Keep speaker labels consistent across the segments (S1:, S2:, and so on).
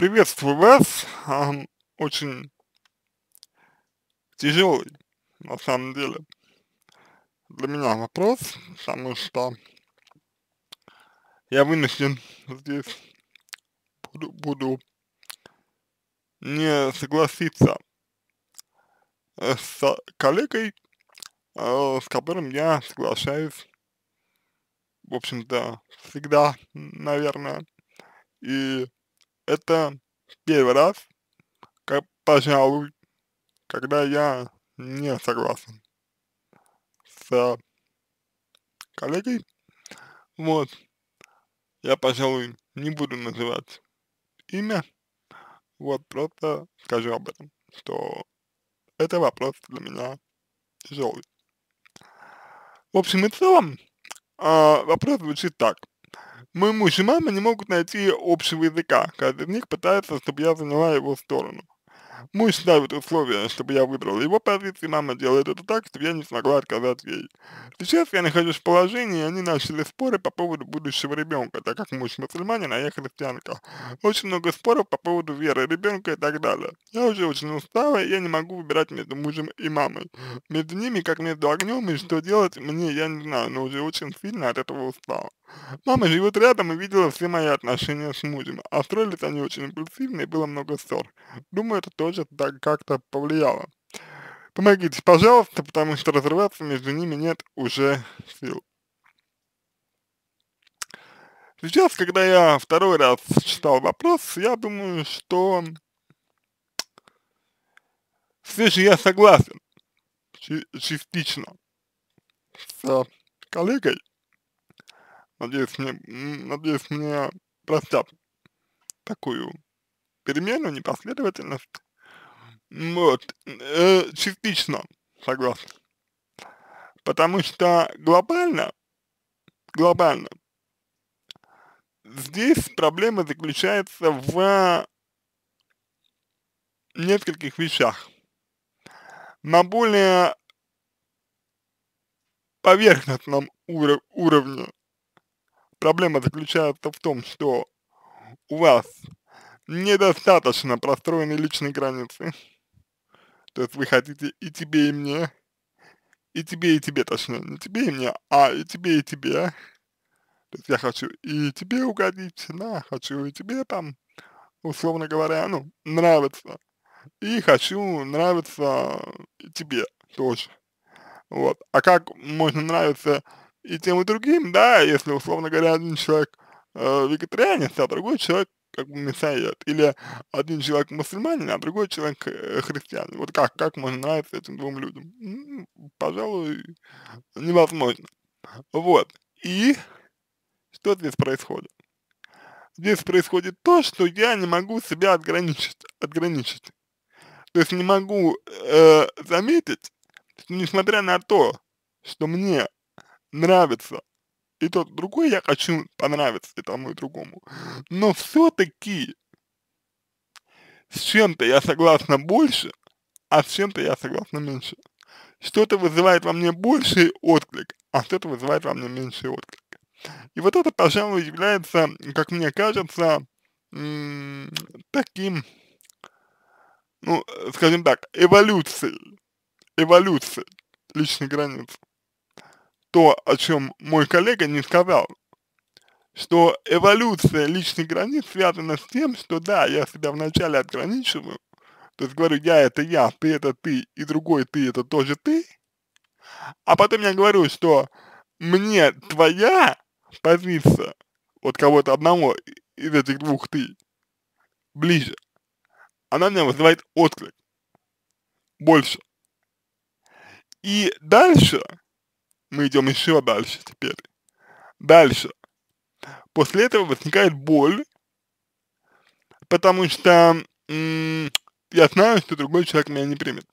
S1: Приветствую вас. Очень тяжелый, на самом деле, для меня вопрос, потому что я вынужден здесь буду, буду не согласиться э, с коллегой, э, с которым я соглашаюсь, в общем-то, всегда, наверное, и это первый раз, как, пожалуй, когда я не согласен с а, коллегой. Вот. Я, пожалуй, не буду называть имя. Вот просто скажу об этом, что это вопрос для меня тяжелый. В общем и целом, а, вопрос звучит так мой муж и мама не могут найти общего языка. Каждый из них пытается, чтобы я заняла его сторону. Муж ставит условия, чтобы я выбрал его позицию, мама делает это так, чтобы я не смогла отказать ей. Сейчас я нахожусь в положении, и они начали споры по поводу будущего ребенка, так как муж мусульманин, а я христианка. Очень много споров по поводу веры ребенка и так далее. Я уже очень устала, и я не могу выбирать между мужем и мамой. Между ними, как между огнем, и что делать мне, я не знаю, но уже очень сильно от этого устала. Мама живет рядом и видела все мои отношения с мужем, а строились они очень импульсивно и было много ссор. Думаю, это тоже так как-то повлияло. Помогите, пожалуйста, потому что разрываться между ними нет уже сил. Сейчас, когда я второй раз читал вопрос, я думаю, что все же я согласен частично с коллегой, Надеюсь, мне, надеюсь, мне простят такую перемену, непоследовательность. Вот. Э, частично согласен. Потому что глобально, глобально, здесь проблема заключается в нескольких вещах. На более поверхностном уров уровне Проблема заключается в том, что у вас недостаточно простроены личные границы. То есть вы хотите и тебе, и мне, и тебе, и тебе, точнее, не тебе и мне, а и тебе, и тебе. То есть я хочу и тебе угодить, да, хочу и тебе там, условно говоря, ну, нравится. И хочу нравиться и тебе тоже. Вот. А как можно нравиться и тем и другим, да, если, условно говоря, один человек э, вегетарианец, а другой человек как бы мясоед, или один человек мусульманин, а другой человек э, христианин. Вот как, как можно нравиться этим двум людям? М пожалуй, невозможно. Вот. И что здесь происходит? Здесь происходит то, что я не могу себя отграничить. отграничить. То есть не могу э, заметить, что несмотря на то, что мне нравится. И тот другой я хочу понравиться и тому и другому. Но все-таки с чем-то я согласна больше, а с чем-то я согласна меньше. Что-то вызывает во мне больший отклик, а что-то вызывает во мне меньший отклик. И вот это, пожалуй, является, как мне кажется, таким, ну, скажем так, эволюцией, эволюцией личных границ то, о чем мой коллега не сказал, что эволюция личных границ связана с тем, что да, я себя вначале отграничиваю, то есть говорю, я это я, ты это ты, и другой ты это тоже ты, а потом я говорю, что мне твоя позиция, вот кого-то одного из этих двух ты, ближе, она меня вызывает отклик больше. И дальше мы идем еще дальше теперь. Дальше. После этого возникает боль, потому что я знаю, что другой человек меня не примет.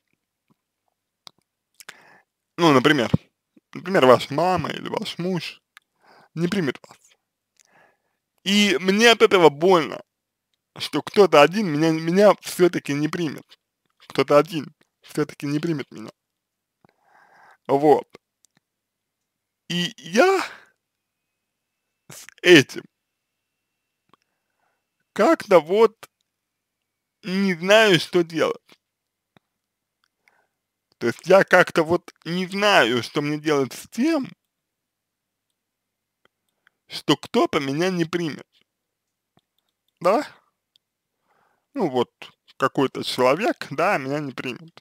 S1: Ну, например, например, ваша мама или ваш муж не примет вас. И мне от этого больно, что кто-то один меня, меня все-таки не примет. Кто-то один все-таки не примет меня. Вот. И я с этим как-то вот не знаю, что делать. То есть я как-то вот не знаю, что мне делать с тем, что кто-то меня не примет. Да? Ну вот, какой-то человек, да, меня не примет.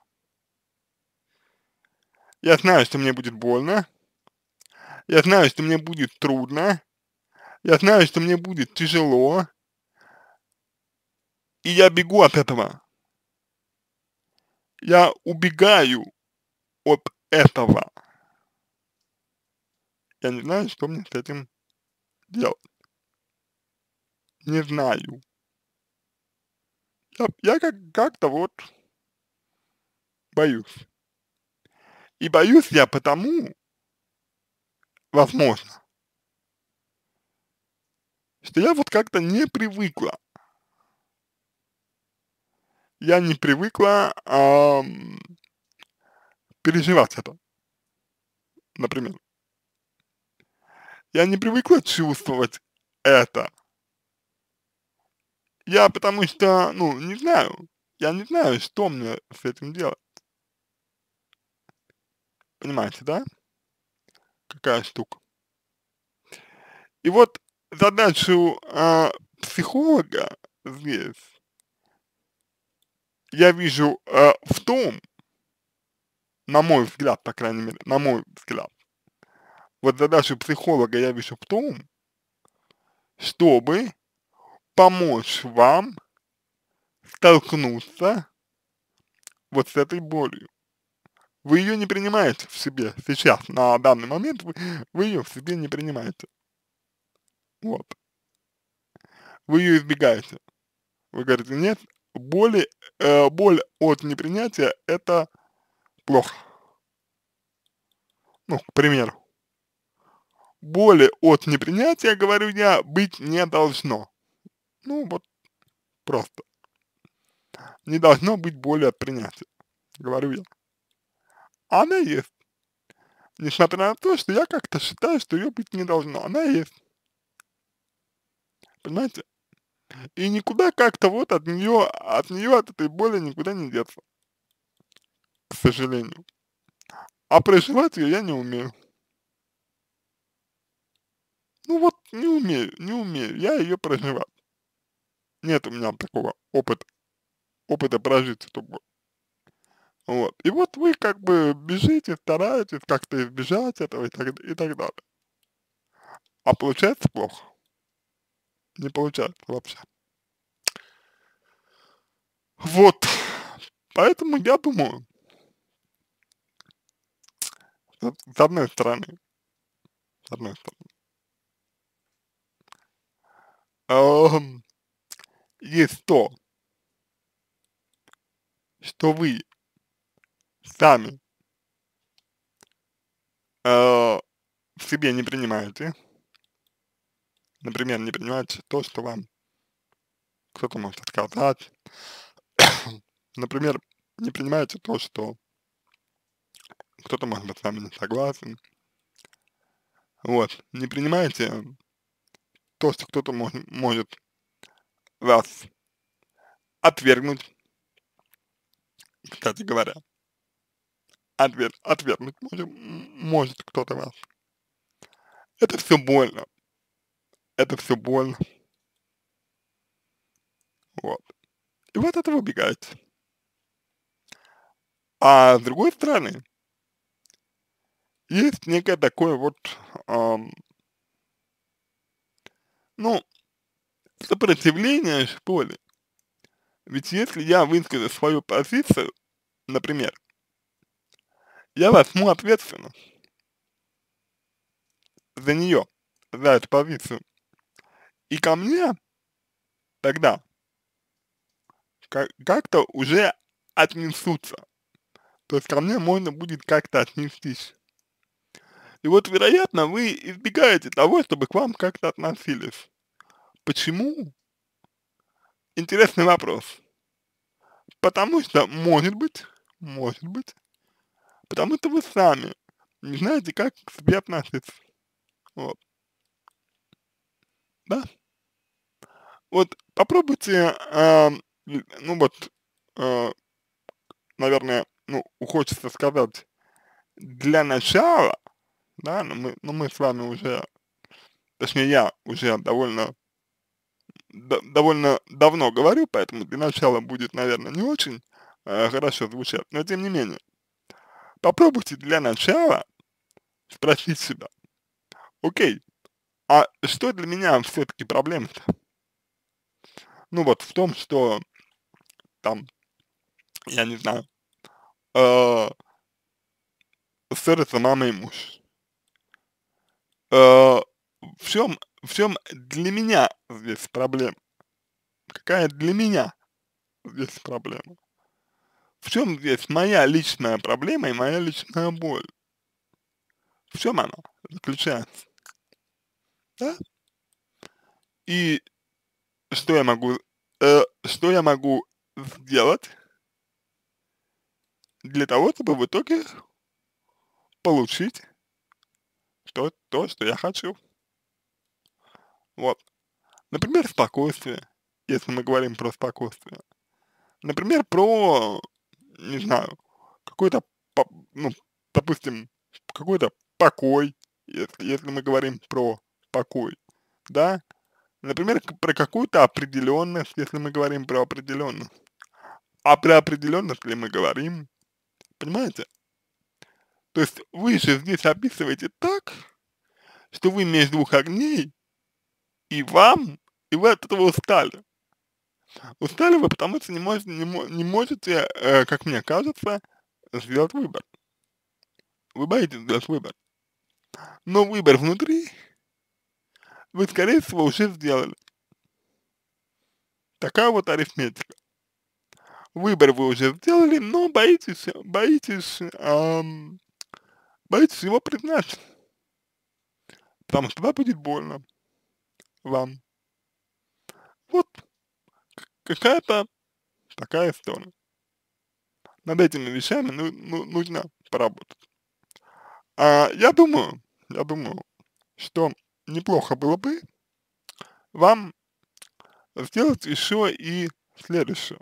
S1: Я знаю, что мне будет больно, я знаю, что мне будет трудно. Я знаю, что мне будет тяжело. И я бегу от этого. Я убегаю от этого. Я не знаю, что мне с этим делать. Не знаю. Я, я как, как-то вот боюсь. И боюсь я потому, возможно. Что я вот как-то не привыкла. Я не привыкла а, переживать это, например. Я не привыкла чувствовать это. Я потому что, ну, не знаю, я не знаю, что мне с этим делать. Понимаете, да? какая штука. И вот задачу э, психолога здесь я вижу э, в том, на мой взгляд, по крайней мере, на мой взгляд, вот задачу психолога я вижу в том, чтобы помочь вам столкнуться вот с этой болью вы ее не принимаете в себе сейчас, на данный момент вы, вы ее в себе не принимаете. Вот. Вы ее избегаете. Вы говорите, нет, боли, э, боль от непринятия это плохо. Ну, к примеру. Боли от непринятия, говорю я, быть не должно. Ну, вот просто. Не должно быть боли от принятия, говорю я. Она есть. Несмотря на то, что я как-то считаю, что ее быть не должно. Она есть. Понимаете? И никуда как-то вот от нее, от нее, от этой боли никуда не деться. К сожалению. А проживать ее я не умею. Ну вот, не умею, не умею. Я ее проживать. Нет у меня такого опыта, опыта прожить эту боль. Вот. И вот вы как бы бежите, стараетесь как-то избежать этого и так, и так далее. А получается плохо. Не получается вообще. Вот. Поэтому я думаю, ну, с одной стороны, с одной стороны, эм, есть то, что вы сами э, в себе не принимаете, например, не принимаете то, что вам кто-то может отказать, например, не принимаете то, что кто-то может быть с вами не согласен, вот, не принимаете то, что кто-то мож, может вас отвергнуть, кстати говоря ответ отвергнуть ну, может, может кто-то вас. Это все больно. Это все больно. Вот. И вот от этого убегаете. А с другой стороны, есть некое такое вот, эм, ну, сопротивление, что ли. Ведь если я выскажу свою позицию, например, я возьму ответственность за нее, за эту позицию. И ко мне тогда как-то уже отнесутся. То есть ко мне можно будет как-то отнестись. И вот, вероятно, вы избегаете того, чтобы к вам как-то относились. Почему? Интересный вопрос. Потому что, может быть, может быть, потому что вы сами не знаете, как к себе относиться. Вот. Да? Вот попробуйте, э, ну вот, э, наверное, ну, хочется сказать, для начала, да, но мы, но мы с вами уже, точнее я уже довольно, до, довольно давно говорю, поэтому для начала будет, наверное, не очень э, хорошо звучать, но тем не менее, Попробуйте для начала спросить себя, окей, а что для меня все-таки проблема-то? Ну вот в том, что там, я не знаю, э, ссорятся мама и муж. Э, в чем, в чем для меня здесь проблема? Какая для меня здесь проблема? В чем здесь моя личная проблема и моя личная боль? В чем она заключается? Да? И что я могу, э, что я могу сделать для того, чтобы в итоге получить то, то что я хочу. Вот. Например, спокойствие, если мы говорим про спокойствие. Например, про не знаю, какой-то, ну, допустим, какой-то покой, если, если мы говорим про покой, да, например, про какую-то определенность, если мы говорим про определенность. А про определенность ли мы говорим? Понимаете? То есть вы же здесь описываете так, что вы между двух огней, и вам, и вы от этого устали. Устали вы, потому что не можете, не, не можете э, как мне кажется, сделать выбор. Вы боитесь сделать выбор. Но выбор внутри вы, скорее всего, уже сделали. Такая вот арифметика. Выбор вы уже сделали, но боитесь, боитесь, эм, боитесь его признать. Потому что вам будет больно вам. Вот какая-то такая история. Над этими вещами ну, ну, нужно поработать. А, я думаю, я думаю, что неплохо было бы вам сделать еще и следующее.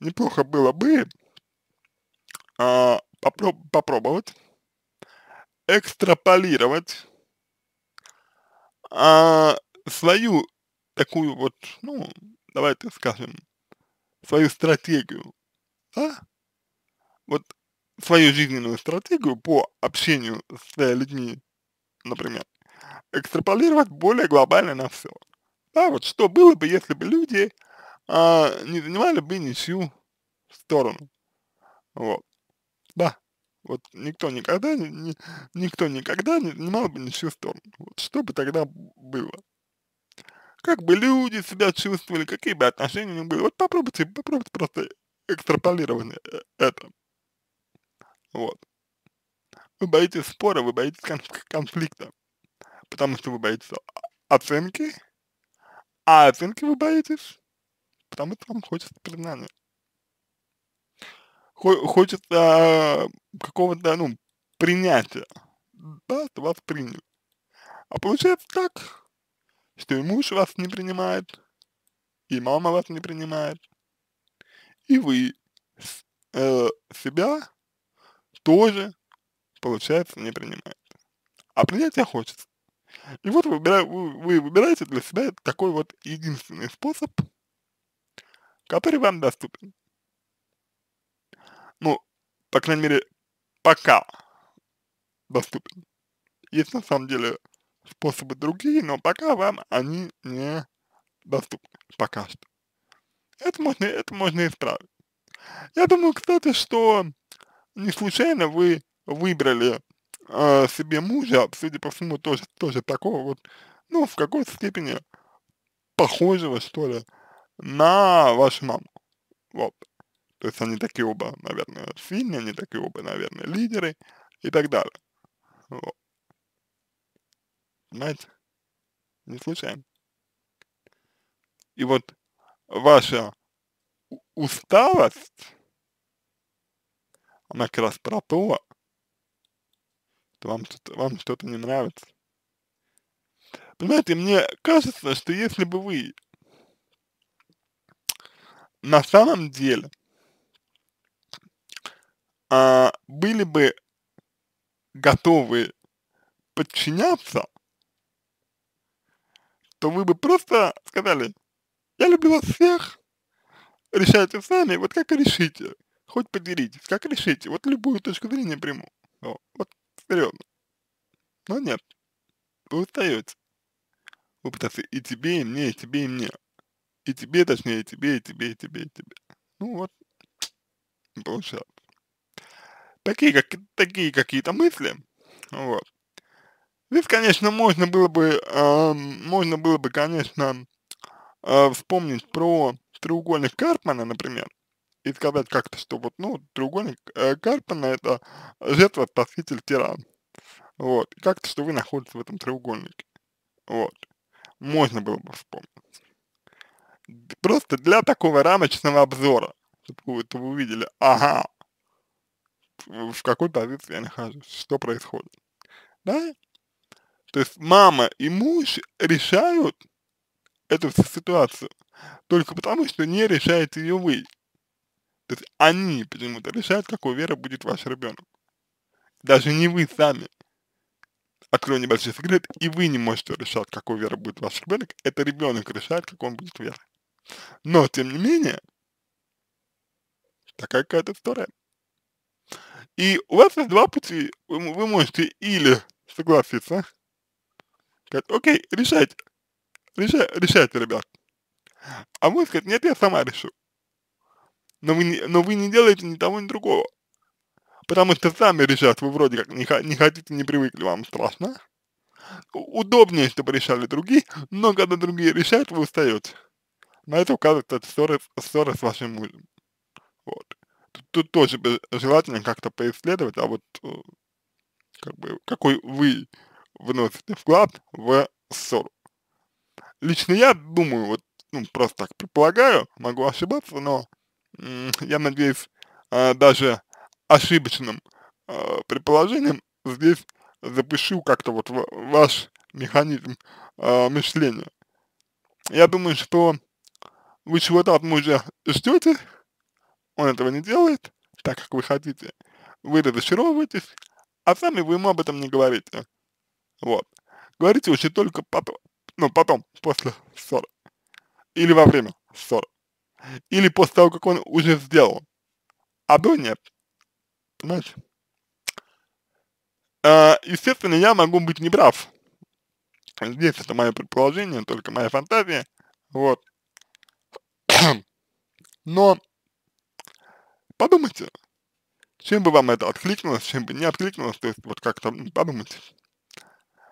S1: Неплохо было бы а, попро попробовать экстраполировать а, свою такую вот, ну, давайте скажем, свою стратегию, да? Вот свою жизненную стратегию по общению с э, людьми, например, экстраполировать более глобально на все. Да, вот что было бы, если бы люди а, не занимали бы ничью сторону. Вот. Да. Вот никто никогда, ни, никто никогда не занимал бы ничью сторону. Вот что бы тогда было? как бы люди себя чувствовали, какие бы отношения у них были. Вот попробуйте, попробуйте просто экстраполировать э, это. Вот. Вы боитесь спора, вы боитесь конфликта, потому что вы боитесь оценки, а оценки вы боитесь, потому что вам хочется признания. Хочется а, какого-то, ну, принятия, да, что вас приняли. А получается так, что и муж вас не принимает, и мама вас не принимает, и вы э, себя тоже, получается, не принимаете. А принять я хочется. И вот выбира, вы, вы выбираете для себя такой вот единственный способ, который вам доступен. Ну, по крайней мере, пока доступен. Есть на самом деле способы другие, но пока вам они не доступны. Пока что. Это можно, это можно исправить. Я думаю, кстати, что не случайно вы выбрали э, себе мужа, а, судя по всему, тоже, тоже такого вот, ну, в какой-то степени похожего, что ли, на вашу маму. Вот. То есть они такие оба, наверное, сильные, они такие оба, наверное, лидеры и так далее. Вот. Понимаете? Не случайно. И вот ваша усталость, она как раз про то, что вам, вам что-то не нравится. Понимаете, мне кажется, что если бы вы на самом деле а, были бы готовы подчиняться то вы бы просто сказали, я люблю вас всех, решайте сами, вот как решите, хоть поделитесь, как решите, вот любую точку зрения приму, но, вот серьезно. Но нет, вы устаете. Вы пытаетесь и тебе, и мне, и тебе, и мне. И тебе, точнее, и тебе, и тебе, и тебе, и тебе. Ну вот, получается. Такие, как, такие какие-то мысли, вот, Здесь, конечно, можно было бы, э, можно было бы, конечно, э, вспомнить про треугольник Карпмана, например, и сказать как-то, что вот, ну, треугольник э, Карпмана это жертва, спаситель, тиран. Вот. И как-то, что вы находитесь в этом треугольнике. Вот. Можно было бы вспомнить. Просто для такого рамочного обзора, чтобы вы, чтобы вы увидели, ага, в какой позиции я нахожусь, что происходит. Да? То есть мама и муж решают эту ситуацию только потому, что не решает ее вы. То есть они почему-то решают, какой веры будет ваш ребенок. Даже не вы сами. Открою небольшой секрет, и вы не можете решать, какой веры будет ваш ребенок. Это ребенок решает, какой он будет вера Но, тем не менее, такая какая-то история. И у вас есть два пути. Вы, вы можете или согласиться Говорит, окей, решайте. Решай, решайте, ребят. А вы сказать, нет, я сама решу. Но вы, не, но вы не делаете ни того, ни другого. Потому что сами решать вы вроде как не, не хотите, не привыкли, вам страшно. Удобнее, чтобы решали другие, но когда другие решают, вы устаете. На это указывает кстати, ссоры, ссоры с вашим мужем. Вот. Тут, тут тоже желательно как-то поисследовать, а вот э, как бы, какой вы вносите вклад в ссору. Лично я думаю, вот, ну, просто так предполагаю, могу ошибаться, но я надеюсь, а, даже ошибочным а, предположением здесь запишу как-то вот ваш механизм а, мышления. Я думаю, что вы чего-то от мужа ждете, он этого не делает, так как вы хотите, вы разочаровываетесь, а сами вы ему об этом не говорите. Вот. Говорите вообще только потом, ну, потом, после ссоры. Или во время ссоры. Или после того, как он уже сделал. А до нет. Понимаете? Э, а, естественно, я могу быть неправ. Здесь это мое предположение, только моя фантазия. Вот. Но подумайте, чем бы вам это откликнулось, чем бы не откликнулось, то есть вот как-то подумайте.